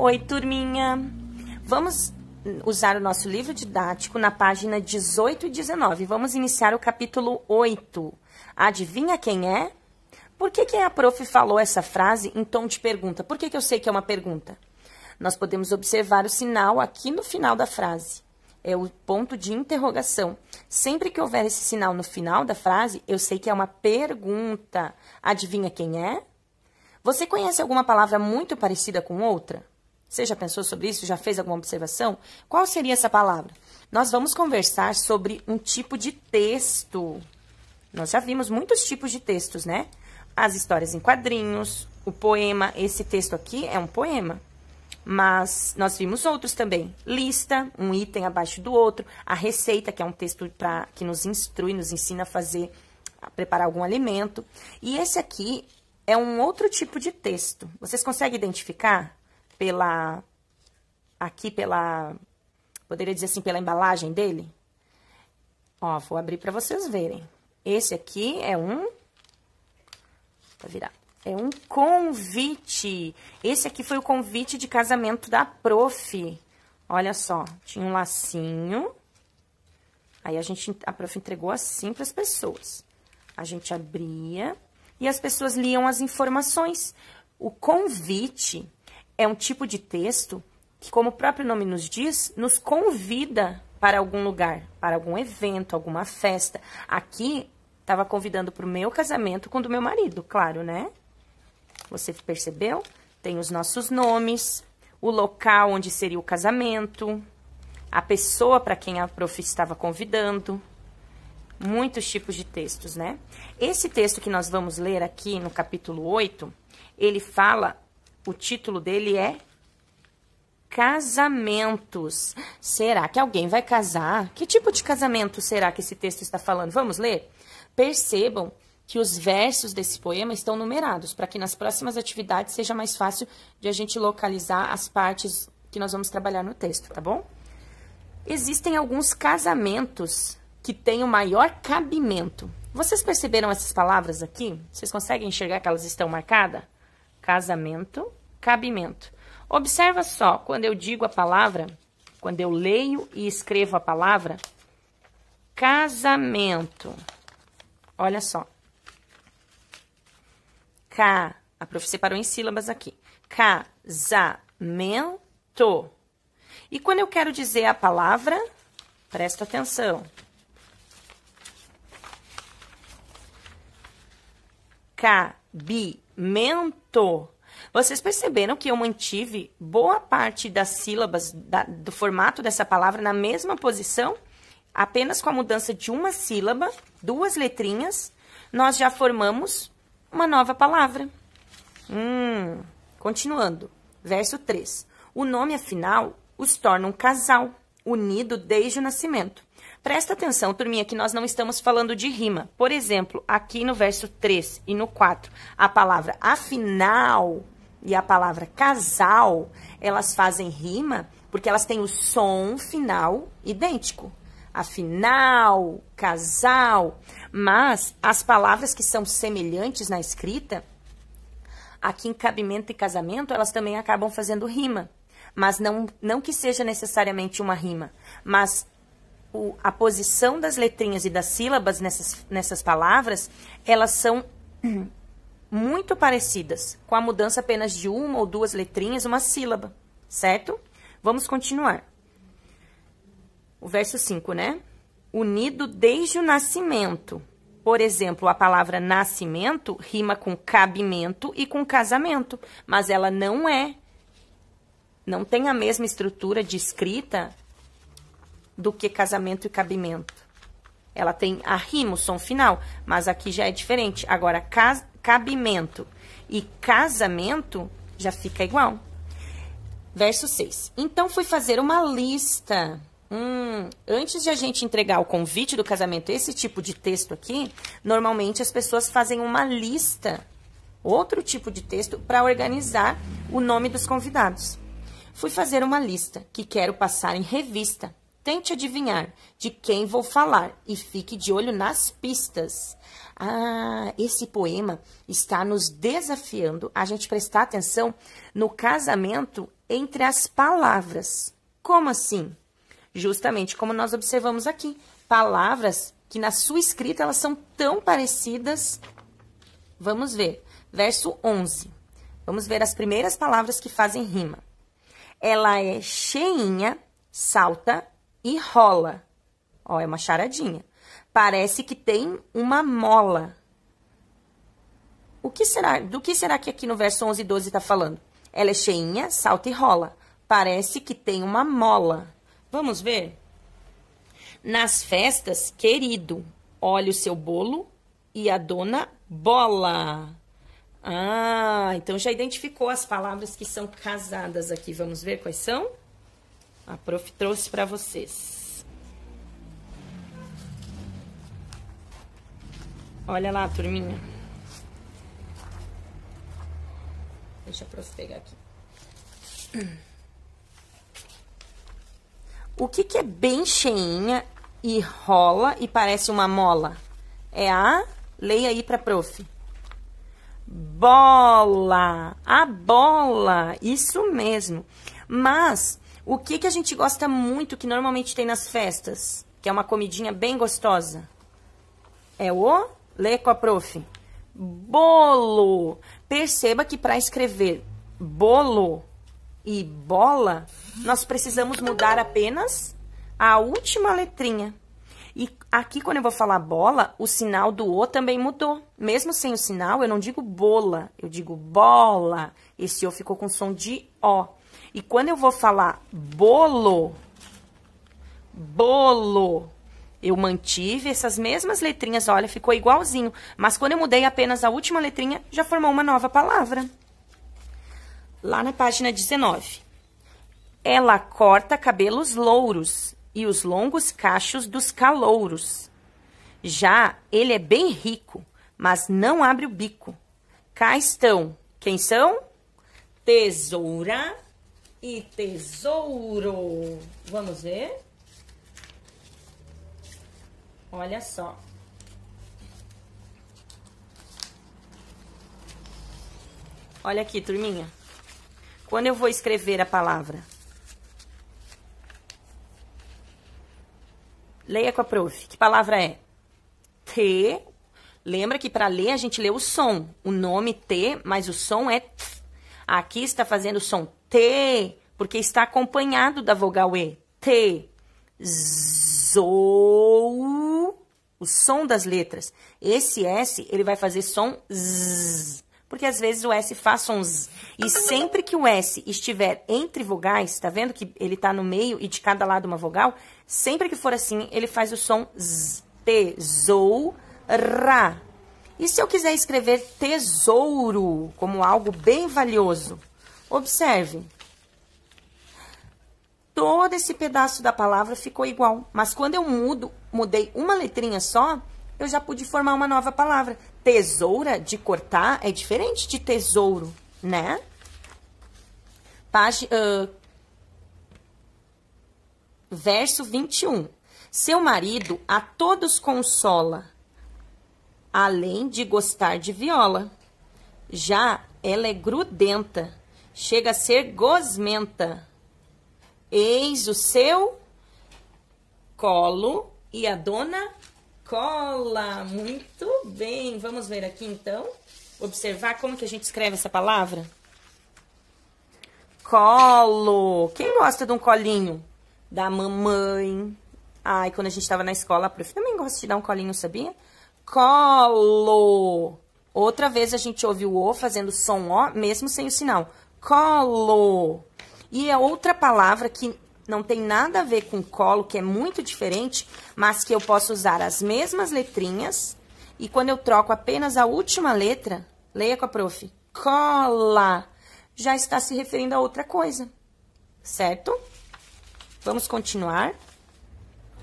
Oi, turminha! Vamos usar o nosso livro didático na página 18 e 19. Vamos iniciar o capítulo 8. Adivinha quem é? Por que, que a prof falou essa frase em tom de pergunta? Por que, que eu sei que é uma pergunta? Nós podemos observar o sinal aqui no final da frase. É o ponto de interrogação. Sempre que houver esse sinal no final da frase, eu sei que é uma pergunta. Adivinha quem é? Você conhece alguma palavra muito parecida com outra? Você já pensou sobre isso? Já fez alguma observação? Qual seria essa palavra? Nós vamos conversar sobre um tipo de texto. Nós já vimos muitos tipos de textos, né? As histórias em quadrinhos, o poema, esse texto aqui é um poema. Mas nós vimos outros também. Lista, um item abaixo do outro. A receita, que é um texto pra, que nos instrui, nos ensina a fazer, a preparar algum alimento. E esse aqui é um outro tipo de texto. Vocês conseguem identificar? pela aqui pela poderia dizer assim pela embalagem dele. Ó, vou abrir para vocês verem. Esse aqui é um Vou tá virar. É um convite. Esse aqui foi o convite de casamento da prof. Olha só, tinha um lacinho. Aí a gente a prof entregou assim para as pessoas. A gente abria e as pessoas liam as informações. O convite é um tipo de texto que, como o próprio nome nos diz, nos convida para algum lugar, para algum evento, alguma festa. Aqui, estava convidando para o meu casamento com o do meu marido, claro, né? Você percebeu? Tem os nossos nomes, o local onde seria o casamento, a pessoa para quem a prof estava convidando. Muitos tipos de textos, né? Esse texto que nós vamos ler aqui no capítulo 8, ele fala o título dele é Casamentos. Será que alguém vai casar? Que tipo de casamento será que esse texto está falando? Vamos ler? Percebam que os versos desse poema estão numerados, para que nas próximas atividades seja mais fácil de a gente localizar as partes que nós vamos trabalhar no texto, tá bom? Existem alguns casamentos que têm o maior cabimento. Vocês perceberam essas palavras aqui? Vocês conseguem enxergar que elas estão marcadas? casamento, cabimento. Observa só, quando eu digo a palavra, quando eu leio e escrevo a palavra, casamento. Olha só. K, a prof parou em sílabas aqui. Casamento. E quando eu quero dizer a palavra, presta atenção. Cabimento pensamento. Vocês perceberam que eu mantive boa parte das sílabas da, do formato dessa palavra na mesma posição? Apenas com a mudança de uma sílaba, duas letrinhas, nós já formamos uma nova palavra. Hum, continuando, verso 3. O nome, afinal, os torna um casal, unido desde o nascimento. Presta atenção, turminha, que nós não estamos falando de rima. Por exemplo, aqui no verso 3 e no 4, a palavra afinal e a palavra casal, elas fazem rima porque elas têm o som final idêntico. Afinal, casal. Mas as palavras que são semelhantes na escrita, aqui em cabimento e casamento, elas também acabam fazendo rima. Mas não, não que seja necessariamente uma rima, mas o, a posição das letrinhas e das sílabas nessas, nessas palavras, elas são muito parecidas, com a mudança apenas de uma ou duas letrinhas, uma sílaba, certo? Vamos continuar. O verso 5, né? Unido desde o nascimento. Por exemplo, a palavra nascimento rima com cabimento e com casamento, mas ela não é não tem a mesma estrutura de escrita do que casamento e cabimento. Ela tem a rima, o som final, mas aqui já é diferente. Agora, cas, cabimento e casamento já fica igual. Verso 6. Então fui fazer uma lista. Hum, antes de a gente entregar o convite do casamento, esse tipo de texto aqui, normalmente as pessoas fazem uma lista, outro tipo de texto, para organizar o nome dos convidados. Fui fazer uma lista que quero passar em revista tente adivinhar de quem vou falar e fique de olho nas pistas. Ah, esse poema está nos desafiando a gente prestar atenção no casamento entre as palavras. Como assim? Justamente como nós observamos aqui, palavras que na sua escrita elas são tão parecidas. Vamos ver, verso 11. Vamos ver as primeiras palavras que fazem rima. Ela é cheinha, salta e rola, Ó, é uma charadinha. Parece que tem uma mola. O que será? Do que será que aqui no verso 11 e 12 está falando? Ela é cheinha, salta e rola. Parece que tem uma mola. Vamos ver? Nas festas, querido, olha o seu bolo e a dona bola. Ah, então já identificou as palavras que são casadas aqui. Vamos ver quais são? A prof trouxe para vocês. Olha lá, turminha. Deixa a prof pegar aqui. O que, que é bem cheinha e rola e parece uma mola? É a... Leia aí pra prof bola, a bola, isso mesmo. Mas o que, que a gente gosta muito que normalmente tem nas festas? Que é uma comidinha bem gostosa. É o Lê com a prof. Bolo. Perceba que para escrever bolo e bola, nós precisamos mudar apenas a última letrinha. E aqui, quando eu vou falar bola, o sinal do O também mudou. Mesmo sem o sinal, eu não digo bola, eu digo bola. Esse O ficou com som de O. E quando eu vou falar bolo, bolo, eu mantive essas mesmas letrinhas, olha, ficou igualzinho. Mas quando eu mudei apenas a última letrinha, já formou uma nova palavra. Lá na página 19. Ela corta cabelos louros e os longos cachos dos calouros. Já ele é bem rico, mas não abre o bico. Cá estão. Quem são? Tesoura e tesouro. Vamos ver? Olha só. Olha aqui, turminha. Quando eu vou escrever a palavra? Leia com a prof. Que palavra é? T. Lembra que para ler a gente lê o som. O nome T, mas o som é T. Aqui está fazendo o som T, porque está acompanhado da vogal E. T. Zou. O som das letras. Esse S, ele vai fazer som Z. Porque às vezes o S faz som Z. E sempre que o S estiver entre vogais, tá vendo que ele tá no meio e de cada lado uma vogal? Sempre que for assim, ele faz o som Z. T. Zou. Ra. E se eu quiser escrever tesouro como algo bem valioso? Observe. Todo esse pedaço da palavra ficou igual, mas quando eu mudo, mudei uma letrinha só, eu já pude formar uma nova palavra. Tesoura de cortar é diferente de tesouro, né? Página, uh, verso 21. Seu marido a todos consola, além de gostar de viola. Já ela é grudenta, chega a ser gosmenta. Eis o seu colo e a dona cola. Muito bem. Vamos ver aqui então, observar como que a gente escreve essa palavra? Colo. Quem gosta de um colinho? Da mamãe. Ai, quando a gente estava na escola, a prof também gosta de dar um colinho, sabia? Colo. Outra vez a gente ouve o O fazendo som O, mesmo sem o sinal colo. E a é outra palavra que não tem nada a ver com colo, que é muito diferente, mas que eu posso usar as mesmas letrinhas. E quando eu troco apenas a última letra, leia com a prof, cola, já está se referindo a outra coisa, certo? Vamos continuar.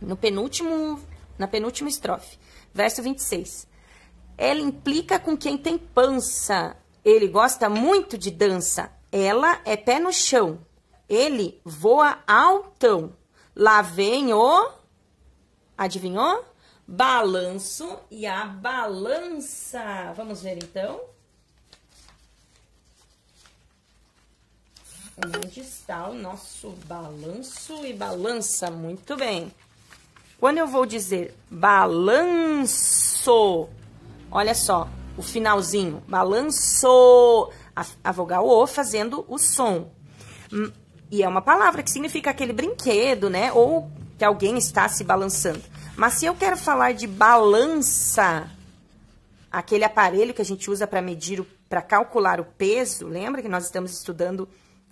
No penúltimo, na penúltima estrofe, verso 26. Ela implica com quem tem pança. Ele gosta muito de dança. Ela é pé no chão. Ele voa altão. Lá vem o. Adivinhou? Balanço e a balança. Vamos ver então. Onde está o nosso balanço e balança? Muito bem. Quando eu vou dizer balanço, olha só, o finalzinho, balançou a, vogal O fazendo o som. Hum, e é uma palavra que significa aquele brinquedo, né? Ou que alguém está se balançando. Mas se eu quero falar de balança, aquele aparelho que a gente usa para medir, para calcular o peso, lembra que nós estamos estudando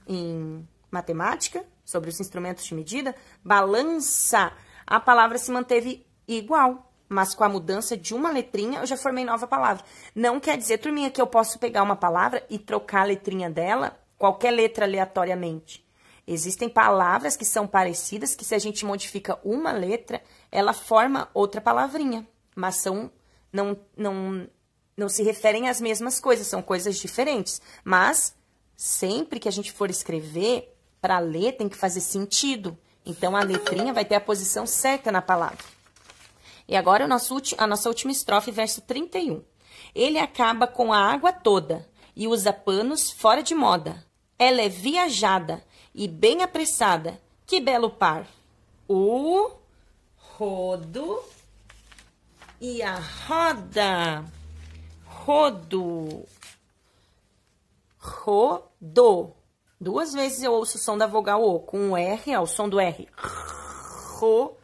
em matemática sobre os instrumentos de medida? Balança, a palavra se manteve igual mas com a mudança de uma letrinha eu já formei nova palavra. Não quer dizer, turminha, que eu posso pegar uma palavra e trocar a letrinha dela, qualquer letra aleatoriamente. Existem palavras que são parecidas, que se a gente modifica uma letra, ela forma outra palavrinha, mas são não não não se referem às mesmas coisas, são coisas diferentes. Mas sempre que a gente for escrever, para ler tem que fazer sentido. Então a letrinha vai ter a posição certa na palavra. E agora a nossa, a nossa última estrofe, verso 31. Ele acaba com a água toda e usa panos fora de moda. Ela é viajada e bem apressada. Que belo par! O rodo e a roda. Rodo. Rodo. Duas vezes eu ouço o som da vogal O, com o R o som do R. Rodo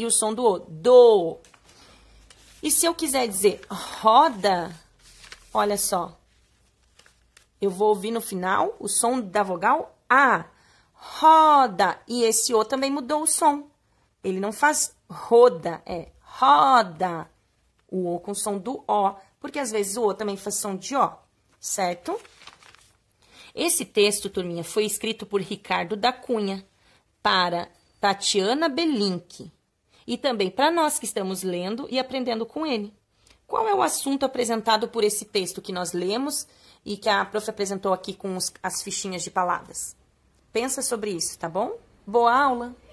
e o som do O. Do. E se eu quiser dizer roda, olha só. Eu vou ouvir no final o som da vogal A. Roda. E esse O também mudou o som. Ele não faz roda, é roda. O O com som do O. Porque às vezes o O também faz som de O. Certo? Esse texto, turminha, foi escrito por Ricardo da Cunha para Tatiana Belink e também para nós que estamos lendo e aprendendo com ele. Qual é o assunto apresentado por esse texto que nós lemos e que a prof apresentou aqui com os, as fichinhas de palavras? Pensa sobre isso, tá bom? Boa aula!